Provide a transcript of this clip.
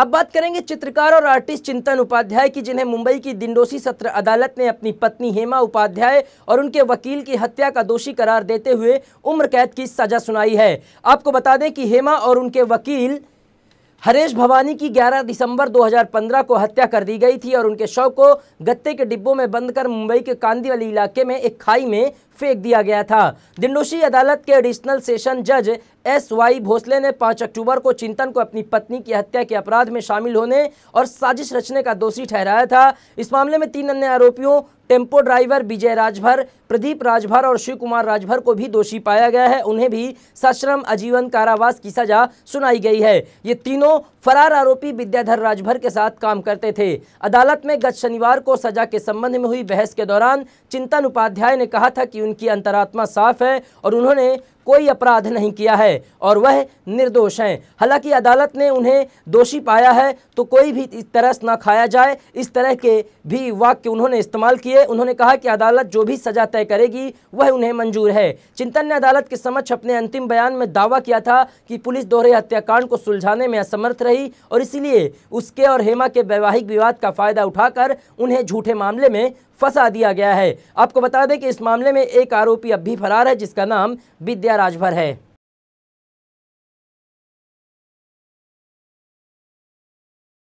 अब बात करेंगे चित्रकार और आर्टिस्ट चिंतन उपाध्याय की जिन्हें मुंबई की दिंडोसी सत्र अदालत ने अपनी पत्नी हेमा उपाध्याय और उनके वकील की हत्या का दोषी करार देते हुए उम्र कैद की सजा सुनाई है आपको बता दें कि हेमा और उनके वकील हरेश भवानी की 11 दिसंबर 2015 को हत्या कर दी गई थी और उनके शव को गत्ते के डिब्बों में बंद कर मुंबई के कांदीवली इलाके में एक खाई में फेंक दिया गया था दिंडोशी अदालत के एडिशनल सेशन जज एस वाई भोसले ने 5 अक्टूबर को चिंतन को अपनी पत्नी की हत्या के अपराध में शामिल होने और साजिश रचने का दोषी ठहराया था इस मामले में तीन अन्य आरोपियों टेम्पो ड्राइवर विजय राजभर प्रदीप राजभर और शिव कुमार राजभर को भी दोषी पाया गया है उन्हें भी सश्रम आजीवन कारावास की सजा सुनाई गई है ये तीनों फरार आरोपी विद्याधर राजभर के साथ काम करते थे अदालत में गत शनिवार को सजा के संबंध में हुई बहस के दौरान चिंतन उपाध्याय ने कहा था कि उनकी अंतरात्मा साफ है और उन्होंने कोई अपराध नहीं किया है और वह निर्दोष हैं हालांकि अदालत ने उन्हें दोषी पाया है तो कोई भी इस तरह ना खाया जाए इस तरह के भी वाक्य उन्होंने इस्तेमाल किए उन्होंने कहा कि अदालत जो भी सजा तय करेगी वह उन्हें मंजूर है चिंतन ने अदालत के समक्ष अपने अंतिम बयान में दावा किया था कि पुलिस दोहरे हत्याकांड को सुलझाने में असमर्थ रही और इसीलिए उसके और हेमा के वैवाहिक विवाद का फ़ायदा उठाकर उन्हें झूठे मामले में फंसा दिया गया है आपको बता दें कि इस मामले में एक आरोपी अब भी फरार है जिसका नाम विद्या राजभर है